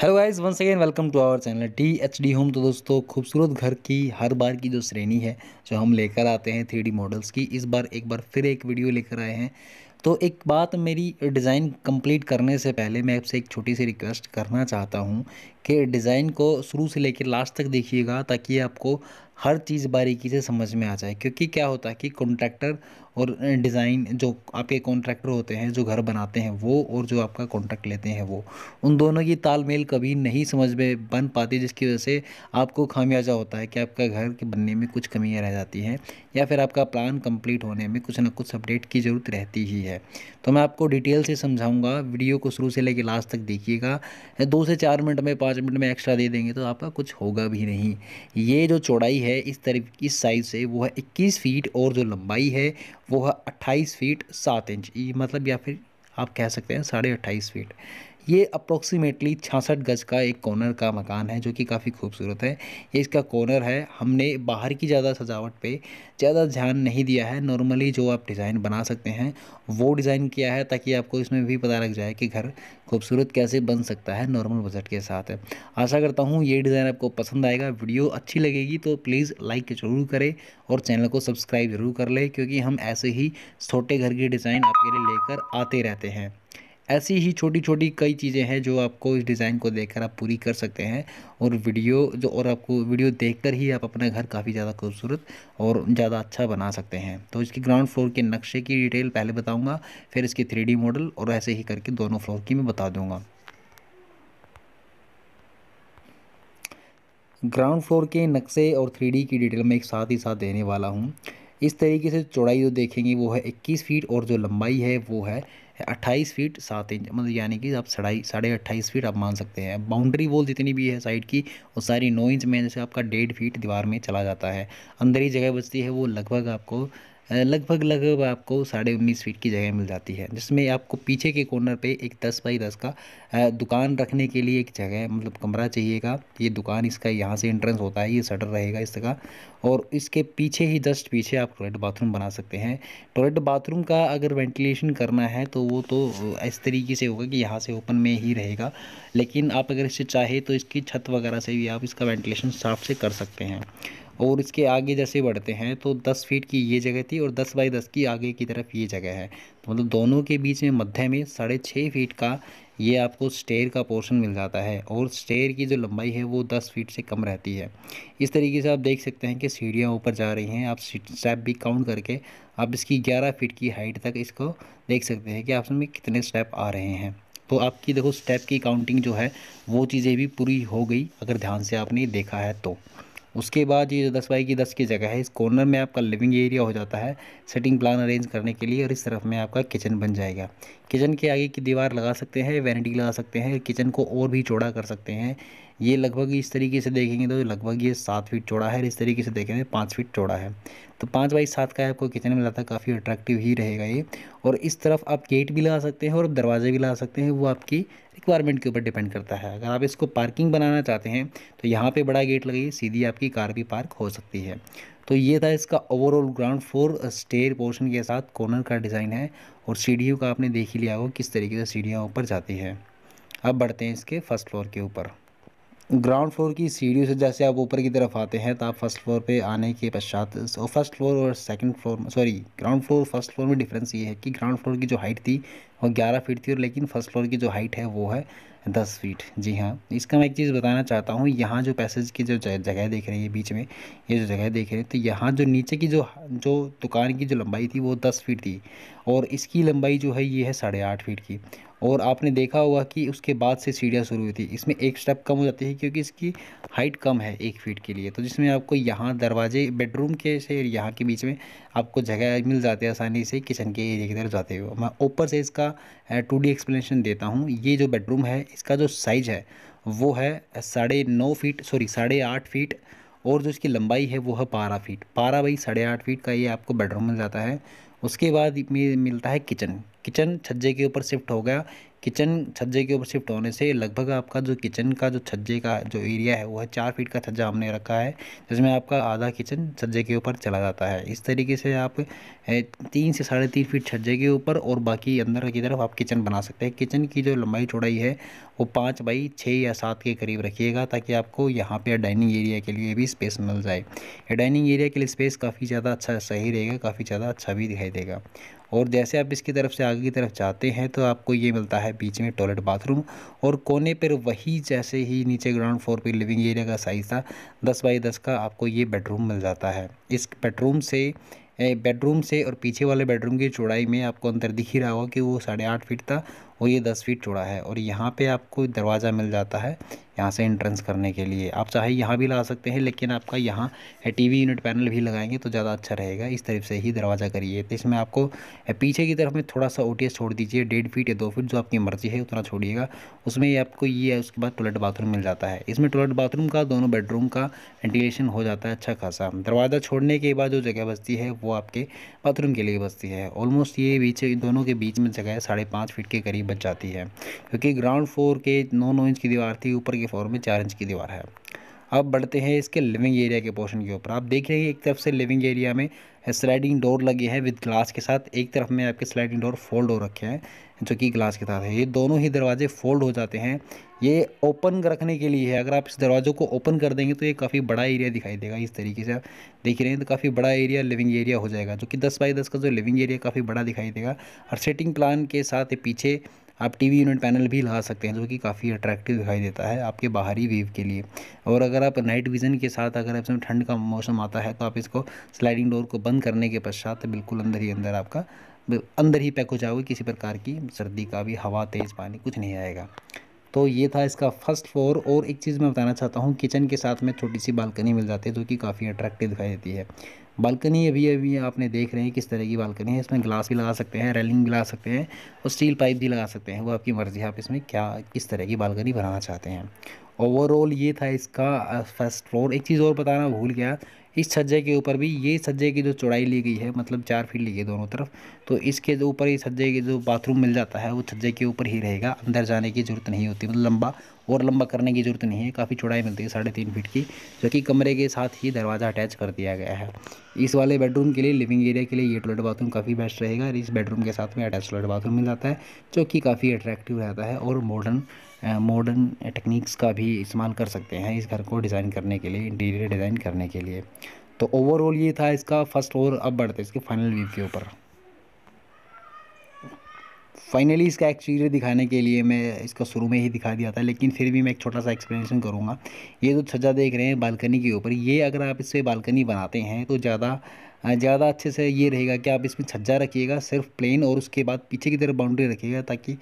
hello guys once again welcome to our channel T H D home तो दोस्तों खूबसूरत घर की हर बार की जो श्रेणी है जो हम लेकर आते हैं थ्री मॉडल्स की इस बार एक बार फिर एक वीडियो लेकर आए हैं तो एक बात मेरी डिज़ाइन कंप्लीट करने से पहले मैं आपसे एक छोटी सी रिक्वेस्ट करना चाहता हूँ कि डिज़ाइन को शुरू से लेकर लास्ट तक देखिएगा ताकि आपको हर चीज़ बारीकी से समझ में आ जाए क्योंकि क्या होता है कि कॉन्ट्रैक्टर और डिज़ाइन जो आपके कॉन्ट्रैक्टर होते हैं जो घर बनाते हैं वो और जो आपका कॉन्ट्रैक्ट लेते हैं वो उन दोनों की तालमेल कभी नहीं समझ में बन पाती जिसकी वजह से आपको खामियाजा होता है कि आपका घर के बनने में कुछ कमियाँ रह जाती हैं या फिर आपका प्लान कंप्लीट होने में कुछ ना कुछ अपडेट की ज़रूरत रहती ही है तो मैं आपको डिटेल से समझाऊँगा वीडियो को शुरू से लेकर लास्ट तक देखिएगा दो से चार मिनट में पाँच मिनट में एक्स्ट्रा दे देंगे तो आपका कुछ होगा भी नहीं ये जो चौड़ाई है है इस तरफ की साइज़ से वो है इक्कीस फीट और जो लंबाई है वो है अट्ठाईस फीट सात इंच मतलब या फिर आप कह सकते हैं साढ़े अट्ठाईस फीट ये अप्रोक्सीमेटली छियासठ गज का एक कॉर्नर का मकान है जो कि काफ़ी खूबसूरत है ये इसका कॉर्नर है हमने बाहर की ज़्यादा सजावट पे ज़्यादा ध्यान नहीं दिया है नॉर्मली जो आप डिज़ाइन बना सकते हैं वो डिज़ाइन किया है ताकि आपको इसमें भी पता लग जाए कि घर खूबसूरत कैसे बन सकता है नॉर्मल बजट के साथ आशा करता हूँ ये डिज़ाइन आपको पसंद आएगा वीडियो अच्छी लगेगी तो प्लीज़ लाइक ज़रूर करें और चैनल को सब्सक्राइब ज़रूर कर लें क्योंकि हम ऐसे ही छोटे घर की डिज़ाइन आपके लिए लेकर आते रहते हैं ऐसी ही छोटी छोटी कई चीज़ें हैं जो आपको इस डिज़ाइन को देखकर आप पूरी कर सकते हैं और वीडियो जो और आपको वीडियो देखकर ही आप अपना घर काफ़ी ज़्यादा खूबसूरत और ज़्यादा अच्छा बना सकते हैं तो इसकी ग्राउंड फ्लोर के नक्शे की डिटेल पहले बताऊँगा फिर इसकी थ्री मॉडल और ऐसे ही करके दोनों फ्लोर की मैं बता दूँगा ग्राउंड फ्लोर के नक्शे और थ्री की डिटेल मैं एक साथ ही साथ देने वाला हूँ इस तरीके से चौड़ाई जो देखेंगे वो है 21 फीट और जो लंबाई है वो है अट्ठाईस फीट सात इंच मतलब यानी कि आप सड़ाई साढ़े अट्ठाईस फीट आप मान सकते हैं बाउंड्री वॉल जितनी भी है साइड की वो सारी नौ इंच में जैसे आपका डेढ़ फीट दीवार में चला जाता है अंदर ही जगह बचती है वो लगभग आपको लगभग लगभग आपको साढ़े उन्नीस फीट की जगह मिल जाती है जिसमें आपको पीछे के कॉर्नर पे एक दस बाई दस का दुकान रखने के लिए एक जगह मतलब कमरा चाहिएगा ये दुकान इसका यहाँ से एंट्रेंस होता है ये शटर रहेगा इसका और इसके पीछे ही जस्ट पीछे आप टॉयलेट बाथरूम बना सकते हैं टॉयलेट बाथरूम का अगर वेंटिलेशन करना है तो वो तो इस तरीके से होगा कि यहाँ से ओपन में ही रहेगा लेकिन आप अगर इससे चाहे तो इसकी छत वगैरह से भी आप इसका वेंटिलेशन साफ से कर सकते हैं और इसके आगे जैसे बढ़ते हैं तो दस फीट की ये जगह थी और दस बाई दस की आगे की तरफ ये जगह है तो मतलब दोनों के बीच में मध्य में साढ़े छः फीट का ये आपको स्टेयर का पोर्शन मिल जाता है और स्टेयर की जो लंबाई है वो दस फीट से कम रहती है इस तरीके से आप देख सकते हैं कि सीढ़ियाँ ऊपर जा रही हैं आप स्टेप भी काउंट करके आप इसकी ग्यारह फीट की हाइट तक इसको देख सकते हैं कि आप में कितने स्टेप आ रहे हैं तो आपकी देखो स्टेप की काउंटिंग जो है वो चीज़ें भी पूरी हो गई अगर ध्यान से आपने देखा है तो उसके बाद ये जो दस बाई की दस की जगह है इस कॉर्नर में आपका लिविंग एरिया हो जाता है सेटिंग प्लान अरेंज करने के लिए और इस तरफ में आपका किचन बन जाएगा किचन के आगे की दीवार लगा सकते हैं वैनिटी लगा सकते हैं किचन को और भी चौड़ा कर सकते हैं ये लगभग इस तरीके से देखेंगे तो लगभग ये सात फीट चौड़ा है इस तरीके से देखेंगे तो पाँच फीट चौड़ा है तो पाँच बाई सात का आपको किचन में लाता काफ़ी अट्रैक्टिव ही रहेगा ये और इस तरफ आप गेट भी लगा सकते हैं और दरवाजे भी लगा सकते हैं वो आपकी रिक्वायरमेंट के ऊपर डिपेंड करता है अगर आप इसको पार्किंग बनाना चाहते हैं तो यहाँ पर बड़ा गेट लगाइए सीधी आपकी कार भी पार्क हो सकती है तो ये था इसका overall ground floor stair portion के साथ कॉर्नर का डिज़ाइन है और सीढ़ियों का आपने देख ही लिया होगा किस तरीके से सीढ़ियाँ ऊपर जाती है अब बढ़ते हैं इसके फर्स्ट फ्लोर के ऊपर ग्राउंड फ्लोर की सीढ़ियों से जैसे आप ऊपर की तरफ आते हैं तो आप फर्स्ट फ्लोर पे आने के पश्चात फर्स्ट फ्लोर और second floor sorry ground floor first floor में डिफरेंस ये है कि ग्राउंड फ्लोर की जो हाइट थी वो 11 फीट थी और लेकिन फर्स्ट फ्लोर की जो हाइट है वो है दस फीट जी हाँ इसका मैं एक चीज़ बताना चाहता हूँ यहाँ जो पैसेज की जो जगह देख रहे हैं बीच में ये जो जगह देख रहे हैं तो यहाँ जो नीचे की जो जो दुकान की जो लंबाई थी वो दस फीट थी और इसकी लंबाई जो है ये है साढ़े आठ फीट की और आपने देखा होगा कि उसके बाद से सीढ़ियाँ शुरू हुई थी इसमें एक स्टेप कम हो जाती है क्योंकि इसकी हाइट कम है एक फीट के लिए तो जिसमें आपको यहाँ दरवाजे बेडरूम के से यहाँ के बीच में आपको जगह मिल जाती है आसानी से किचन के एरिया की तरफ जाते हुए मैं ऊपर से इसका टू डी एक्सप्लेशन देता हूँ ये जो बेडरूम है इसका जो साइज़ है वो है साढ़े नौ फीट सॉरी साढ़े आठ फीट और जो इसकी लंबाई है वो है बारह फीट बारह बाई साढ़े आठ फीट का ये आपको बेडरूम मिल जाता है उसके बाद मिलता है किचन किचन छज्जे के ऊपर शिफ्ट हो गया किचन छज्जे के ऊपर शिफ्ट होने से लगभग आपका जो किचन का जो छज्जे का जो एरिया है वह चार फीट का छज्जा हमने रखा है जिसमें आपका आधा किचन छज्जे के ऊपर चला जाता है इस तरीके से आप तीन से साढ़े तीन फीट छज्जे के ऊपर और बाकी अंदर की तरफ आप किचन बना सकते हैं किचन की जो लंबाई चौड़ाई है वो पाँच बाई छः या सात के करीब रखिएगा ताकि आपको यहाँ पर डाइनिंग एरिया के लिए भी स्पेस मिल जाए डाइनिंग एरिया के लिए स्पेस काफ़ी ज़्यादा अच्छा सही रहेगा काफ़ी ज़्यादा अच्छा भी दिखाई देगा और जैसे आप इसकी तरफ से आगे की तरफ जाते हैं तो आपको ये मिलता है बीच में टॉयलेट बाथरूम और कोने पर वही जैसे ही नीचे ग्राउंड फ्लोर पर लिविंग एरिया का साइज़ था दस बाई दस का आपको ये बेडरूम मिल जाता है इस बेडरूम से बेडरूम से और पीछे वाले बेडरूम की चौड़ाई में आपको अंतर दिख ही रहा होगा कि वो साढ़े आठ फीट था वो ये दस फीट चौड़ा है और यहाँ पे आपको दरवाज़ा मिल जाता है यहाँ से इंट्रेंस करने के लिए आप चाहे यहाँ भी ला सकते हैं लेकिन आपका यहाँ टीवी यूनिट पैनल भी लगाएंगे तो ज़्यादा अच्छा रहेगा इस तरफ से ही दरवाज़ा करिए तो इसमें आपको पीछे की तरफ में थोड़ा सा ओ छोड़ दीजिए डेढ़ फीट या दो फीट जो आपकी मर्ज़ी है उतना छोड़िएगा उसमें आपको ये है उसके बाद टॉयलेट बाथरूम मिल जाता है इसमें टॉयलेट बाथरूम का दोनों बेडरूम का वेंटिलेशन हो जाता है अच्छा खासा दरवाज़ा छोड़ने के बाद जो जगह बचती है वो आपके बाथरूम के लिए बचती है ऑलमोस्ट ये बीच दोनों के बीच में जगह है साढ़े फीट के करीब जाती है क्योंकि ग्राउंड फ्लोर के नौ नौ इंच की दीवार थी ऊपर के फ्लोर में चार इंच की दीवार है अब बढ़ते हैं इसके लिविंग एरिया के पोर्शन के ऊपर आप देख रहे हैं एक तरफ से लिविंग एरिया में स्लाइडिंग डोर लगे हैं विद ग्लास के साथ एक तरफ में आपके स्लाइडिंग डोर फोल्ड हो रखे हैं जो कि ग्लास के साथ है ये दोनों ही दरवाजे फोल्ड हो जाते हैं ये ओपन रखने के लिए है अगर आप इस दरवाज़ों को ओपन कर देंगे तो ये काफ़ी बड़ा एरिया दिखाई देगा इस तरीके से आप देख रहे हैं तो काफ़ी बड़ा एरिया लिविंग एरिया हो जाएगा जो कि दस बाई दस का जो लिविंग एरिया काफ़ी बड़ा दिखाई देगा और सेटिंग प्लान के साथ पीछे आप टीवी यूनिट पैनल भी लगा सकते हैं जो कि काफ़ी अट्रैक्टिव दिखाई देता है आपके बाहरी वेव के लिए और अगर आप नाइट विज़न के साथ अगर इसमें ठंड का मौसम आता है तो आप इसको स्लाइडिंग डोर को बंद करने के पश्चात बिल्कुल अंदर ही अंदर आपका अंदर ही पैक हो जाओगे किसी प्रकार की सर्दी का भी हवा तेज़ पानी कुछ नहीं आएगा तो ये था इसका फर्स्ट फ्लोर और एक चीज़ मैं बताना चाहता हूँ किचन के साथ में छोटी सी बालकनी मिल जाती है जो कि काफ़ी अट्रैक्टिव दिखाई देती है बालकनी अभी अभी आपने देख रहे हैं किस तरह की बालकनी है इसमें ग्लास भी लगा सकते हैं रेलिंग भी लगा सकते हैं और स्टील पाइप भी लगा सकते हैं वो आपकी मर्ज़ी आप इसमें क्या किस तरह की बालकनी बनाना चाहते हैं ओवरऑल ये था इसका फर्स्ट फ्लोर एक चीज़ और बताना भूल गया इस छज्जे के ऊपर भी ये सज्जे की जो चौड़ाई ली गई है मतलब चार फीट ली गई दोनों तरफ तो इसके जो ऊपर ये छज्जे के जो बाथरूम मिल जाता है वो छज्जे के ऊपर ही रहेगा अंदर जाने की ज़रूरत नहीं होती मतलब लंबा और लंबा करने की ज़रूरत नहीं है काफ़ी चौड़ाई मिलती है साढ़े तीन फीट की जो कि कमरे के साथ ही दरवाज़ा अटैच कर दिया गया है इस वाले बेडरूम के लिए लिविंग एरिया के लिए ये टॉयलेट बाथरूम काफ़ी बेस्ट रहेगा और इस बेडरूम के साथ में अटैच टॉयलेट बाथरूम मिल जाता है जो कि काफ़ी अट्रैक्टिव रहता है और मॉडर्न मॉडर्न टेक्निक्स का भी इस्तेमाल कर सकते हैं इस घर को डिज़ाइन करने के लिए इंटीरियर डिज़ाइन करने के लिए तो ओवरऑल ये था इसका फर्स्ट और अब बढ़ते इसके फाइनल व्यू के ऊपर फाइनली इसका एक्सटीरियर दिखाने के लिए मैं इसका शुरू में ही दिखा दिया था लेकिन फिर भी मैं एक छोटा सा एक्सप्लेनेशन करूँगा ये जो छज्जा देख रहे हैं बालकनी के ऊपर ये अगर आप इससे बालकनी बनाते हैं तो ज़्यादा हाँ, ज़्यादा अच्छे से ये रहेगा कि आप इसमें छज्जा रखिएगा सिर्फ प्लेन और उसके बाद पीछे की तरफ बाउंड्री रखिएगा ताकि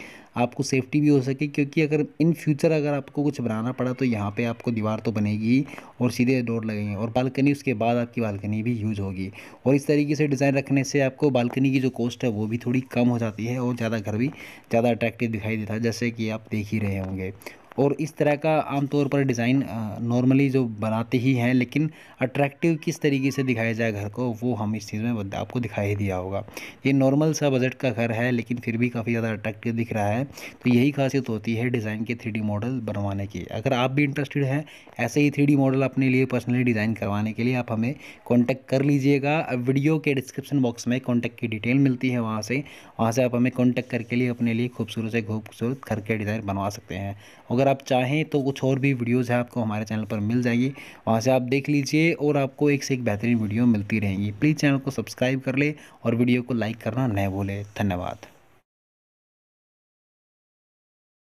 आपको सेफ्टी भी हो सके क्योंकि अगर इन फ्यूचर अगर आपको कुछ बनाना पड़ा तो यहाँ पे आपको दीवार तो बनेगी और सीधे डोर लगेंगे और बालकनी उसके बाद आपकी बालकनी भी यूज होगी और इस तरीके से डिज़ाइन रखने से आपको बालकनी की जो कॉस्ट है वो भी थोड़ी कम हो जाती है और ज़्यादा घर भी ज़्यादा अट्रैक्टिव दिखाई देता है जैसे कि आप देख ही रहे होंगे और इस तरह का आमतौर पर डिज़ाइन नॉर्मली जो बनाते ही हैं लेकिन अट्रैक्टिव किस तरीके से दिखाया जाए घर को वो हम इस चीज़ में आपको दिखाई दिया होगा ये नॉर्मल सा बजट का घर है लेकिन फिर भी काफ़ी ज़्यादा अट्रैक्टिव दिख रहा है तो यही खासियत होती है डिज़ाइन के थ्री मॉडल बनवाने की अगर आप भी इंटरेस्टेड हैं ऐसे ही थ्री मॉडल अपने लिए पर्सनली डिज़ाइन करवाने के लिए आप हमें कॉन्टैक्ट कर लीजिएगा वीडियो के डिस्क्रिप्शन बॉक्स में कॉन्टैक्ट की डिटेल मिलती है वहाँ से वहाँ से आप हमें कॉन्टैक्ट करके लिए अपने लिए खूबसूरत से खूबसूरत घर के डिज़ाइन बनवा सकते हैं अगर अगर आप चाहें तो कुछ और भी वीडियोज़ है आपको हमारे चैनल पर मिल जाएगी वहाँ से आप देख लीजिए और आपको एक से एक बेहतरीन वीडियो मिलती रहेंगी प्लीज़ चैनल को सब्सक्राइब कर ले और वीडियो को लाइक करना न भूलें धन्यवाद